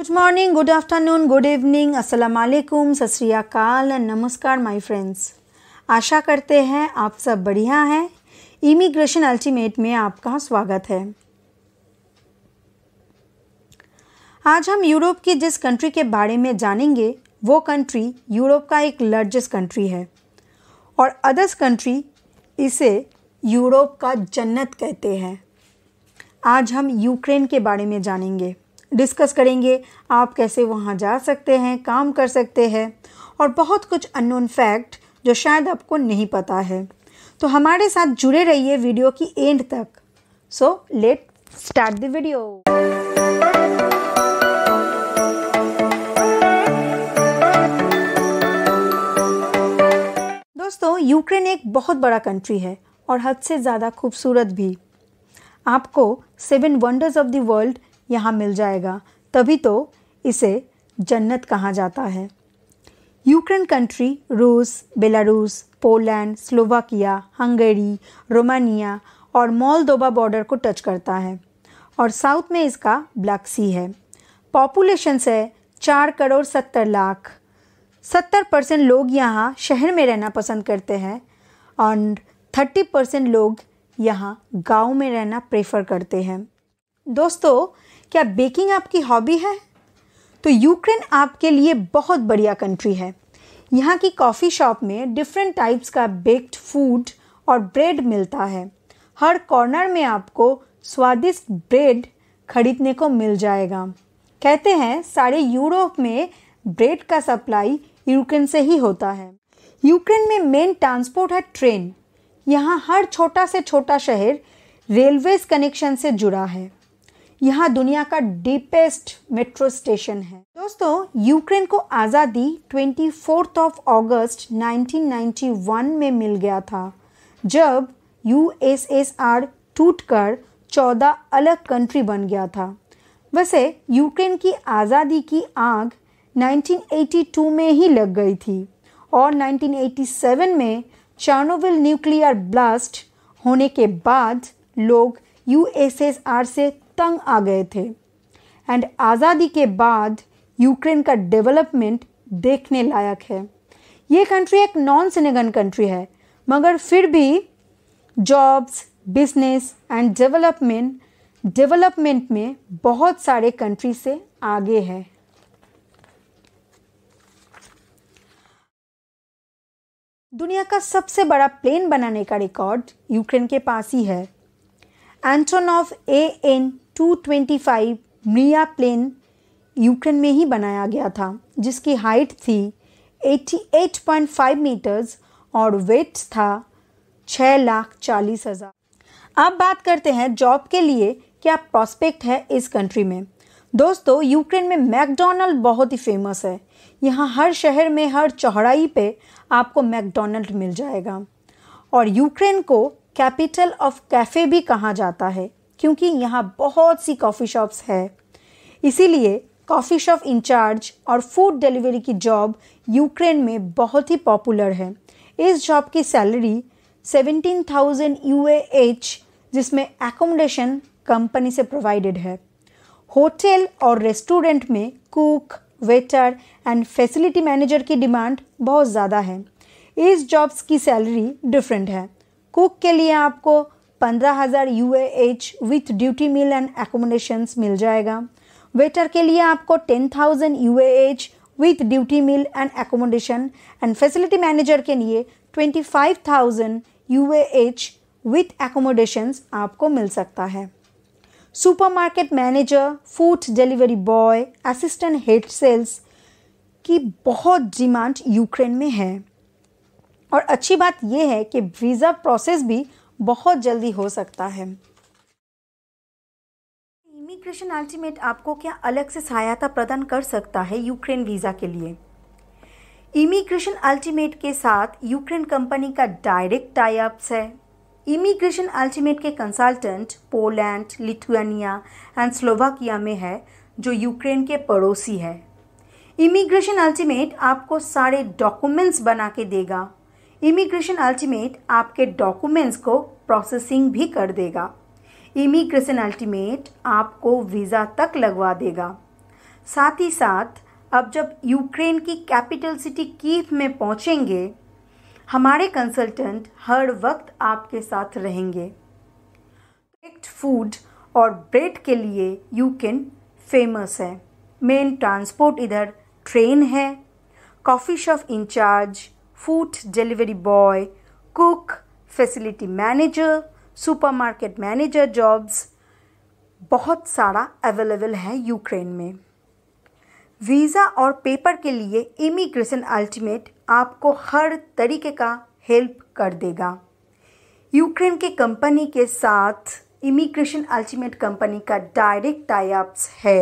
good morning good afternoon good evening अस्सलाम वालेकुम सतरियाकाल नमस्कार माय फ्रेंड्स आशा करते हैं आप सब बढ़िया हैं इमिग्रेशन अल्टीमेट में आपका स्वागत है आज हम यूरोप की जिस कंट्री के बारे में जानेंगे वो कंट्री यूरोप का एक लार्जेस्ट कंट्री है और अदर्स कंट्री इसे यूरोप का जन्नत कहते हैं आज हम यूक्रेन के बारे में जानेंगे डिस्कस करेंगे आप कैसे वहाँ जा सकते हैं काम कर सकते हैं और बहुत कुछ अननोन फैक्ट जो शायद आपको नहीं पता है तो हमारे साथ जुड़े रहिए वीडियो की एंड तक so let start the video दोस्तों यूक्रेन एक बहुत बड़ा कंट्री है और हद से ज़्यादा खूबसूरत भी आपको seven wonders of the world यहाँ मिल जाएगा तभी तो इसे जन्नत कहा जाता है यूक्रेन कंट्री रूस Belarus Poland Slovakia Hungary Romania और मॉलदोबा बॉर्डर को टच करता है और साउथ में इसका ब्लैक सी है पॉपुलेशन है चार करोड़ सत्तर लाख सत्तर परसेंट लोग यहाँ शहर में रहना पसंद करते हैं और थर्टी परसेंट लोग यहाँ गांव में रहना प्रेफर करते हैं दोस्तों क्या बेकिंग आपकी हॉबी है तो यूक्रेन आपके लिए बहुत बढ़िया कंट्री है यहाँ की कॉफ़ी शॉप में डिफरेंट टाइप्स का बेक्ड फूड और ब्रेड मिलता है हर कॉर्नर में आपको स्वादिष्ट ब्रेड खरीदने को मिल जाएगा कहते हैं सारे यूरोप में ब्रेड का सप्लाई यूक्रेन से ही होता है यूक्रेन में मेन ट्रांसपोर्ट है ट्रेन यहाँ हर छोटा से छोटा शहर रेलवेज कनेक्शन से जुड़ा है यहाँ दुनिया का डीपेस्ट मेट्रो स्टेशन है दोस्तों यूक्रेन को आज़ादी फोर्थ ऑफ अगस्त 1991 में मिल गया था जब यूएसएसआर टूटकर 14 अलग कंट्री बन गया था वैसे यूक्रेन की आज़ादी की आग 1982 में ही लग गई थी और 1987 में चार्नोविल न्यूक्लियर ब्लास्ट होने के बाद लोग यूएसएसआर से तंग आ गए थे एंड आज़ादी के बाद यूक्रेन का डेवलपमेंट देखने लायक है ये कंट्री एक नॉन सिनेगन कंट्री है मगर फिर भी jobs business and development development में बहुत सारे कंट्री से आगे है दुनिया का सबसे बड़ा प्लेन बनाने का रिकॉर्ड यूक्रेन के पास ही है Antonov A N two twenty five Mriya plane Ukraine में ही बनाया गया था जिसकी हाइट थी एट पॉइंट फाइव मीटर्स और वेट था छः लाख चालीस हज़ार अब बात करते हैं जॉब के लिए क्या प्रॉस्पेक्ट है इस कंट्री में दोस्तों यूक्रेन में मैकडोनल्ड बहुत ही फेमस है यहाँ हर शहर में हर चौड़ाई पे आपको मैकडोनल्ड मिल जाएगा और यूक्रेन को कैपिटल ऑफ कैफ़े भी कहा जाता है क्योंकि यहाँ बहुत सी कॉफ़ी शॉप्स है इसीलिए कॉफ़ी शॉप इंचार्ज और फूड डिलीवरी की जॉब यूक्रेन में बहुत ही पॉपुलर है इस जॉब की सैलरी 17,000 एच जिसमें एकोमोडेशन कंपनी से प्रोवाइडेड है होटल और रेस्टोरेंट में cook waiter and facility manager की डिमांड बहुत ज़्यादा है इस जॉब्स की सैलरी डिफरेंट है कुक के लिए आपको पंद्रह हज़ार U H with duty meal and accommodations मिल जाएगा वेटर के लिए आपको ten thousand U H with duty meal and accommodation and facility manager के लिए twenty five thousand U H with accommodations आपको मिल सकता है supermarket manager food delivery boy assistant head sales की बहुत डिमांड यूक्रेन में है और अच्छी बात यह है कि वीज़ा प्रोसेस भी बहुत जल्दी हो सकता है इमिग्रेशन अल्टीमेट आपको क्या अलग से सहायता प्रदान कर सकता है यूक्रेन वीज़ा के लिए इमिग्रेशन अल्टीमेट के साथ यूक्रेन कंपनी का डायरेक्ट टाइप्स है इमिग्रेशन अल्टीमेट के consultant Poland Lithuania and Slovakia में है जो यूक्रेन के पड़ोसी है इमिग्रेशन अल्टीमेट आपको सारे डॉक्यूमेंट्स बना के देगा इमिग्रेशन अल्टीमेट आपके डॉक्यूमेंट्स को प्रोसेसिंग भी कर देगा इमिग्रेशन अल्टीमेट आपको वीज़ा तक लगवा देगा साथ ही साथ अब जब यूक्रेन की कैपिटल सिटी कीव में पहुंचेंगे हमारे कंसल्टेंट हर वक्त आपके साथ रहेंगे बेक्ड फूड और ब्रेड के लिए यूकेन फेमस है मेन ट्रांसपोर्ट इधर ट्रेन है coffee shop incharge food delivery boy, cook, facility manager, supermarket manager jobs बहुत सारा अवेलेबल है यूक्रेन में वीज़ा और पेपर के लिए इमिग्रेशन अल्टीमेट आपको हर तरीके का हेल्प कर देगा यूक्रेन के कंपनी के साथ इमिग्रेशन अल्टीमेट कंपनी का डायरेक्ट टाइप्स है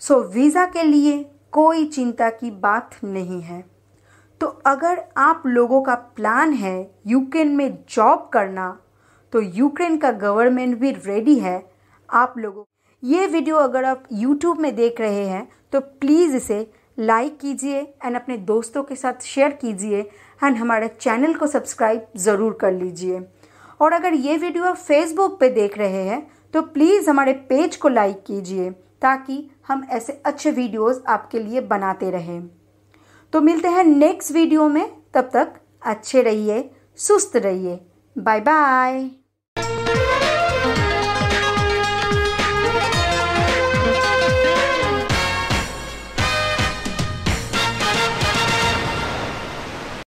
सो so, वीज़ा के लिए कोई चिंता की बात नहीं है तो अगर आप लोगों का प्लान है यूक्रेन में जॉब करना तो यूक्रेन का गवर्नमेंट भी रेडी है आप लोगों ये वीडियो अगर आप यूट्यूब में देख रहे हैं तो प्लीज़ इसे लाइक कीजिए एंड अपने दोस्तों के साथ शेयर कीजिए एंड हमारे चैनल को सब्सक्राइब ज़रूर कर लीजिए और अगर ये वीडियो आप फेसबुक पे देख रहे हैं तो प्लीज़ हमारे पेज को लाइक कीजिए ताकि हम ऐसे अच्छे वीडियोस आपके लिए बनाते रहें तो मिलते हैं नेक्स्ट वीडियो में तब तक अच्छे रहिए सुस्त रहिए बाय बाय